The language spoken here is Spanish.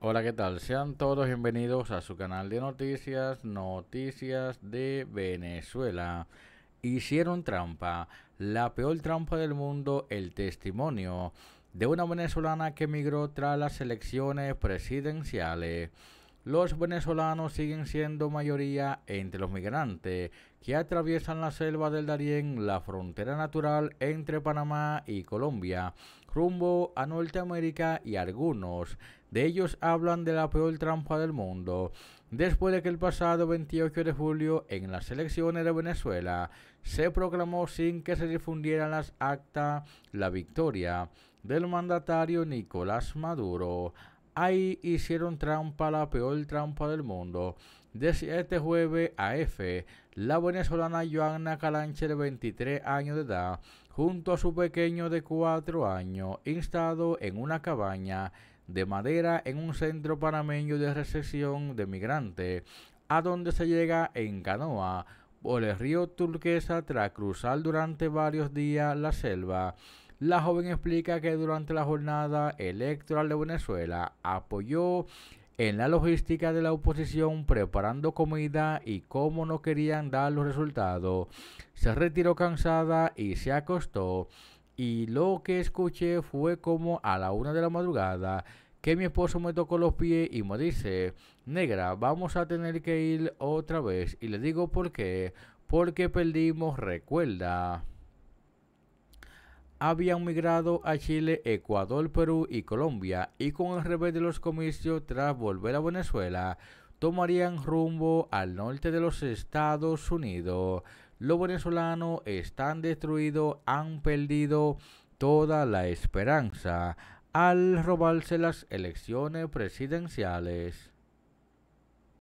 Hola, ¿qué tal? Sean todos bienvenidos a su canal de noticias, Noticias de Venezuela. Hicieron trampa, la peor trampa del mundo, el testimonio de una venezolana que emigró tras las elecciones presidenciales los venezolanos siguen siendo mayoría entre los migrantes que atraviesan la selva del Darién, la frontera natural entre Panamá y Colombia, rumbo a Norteamérica y algunos de ellos hablan de la peor trampa del mundo, después de que el pasado 28 de julio en las elecciones de Venezuela se proclamó sin que se difundieran las actas la victoria del mandatario Nicolás Maduro. Ahí hicieron trampa la peor trampa del mundo. Desde este jueves a F, la venezolana Joanna Calanche, de 23 años de edad, junto a su pequeño de 4 años, instado en una cabaña de madera en un centro panameño de recepción de migrantes, a donde se llega en canoa por el río Turquesa tras cruzar durante varios días la selva. La joven explica que durante la jornada electoral de Venezuela apoyó en la logística de la oposición preparando comida y como no querían dar los resultados, se retiró cansada y se acostó y lo que escuché fue como a la una de la madrugada que mi esposo me tocó los pies y me dice, negra, vamos a tener que ir otra vez y le digo por qué, porque perdimos, recuerda habían migrado a Chile, Ecuador, Perú y Colombia y con el revés de los comicios tras volver a Venezuela tomarían rumbo al norte de los Estados Unidos. Los venezolanos están destruidos, han perdido toda la esperanza al robarse las elecciones presidenciales.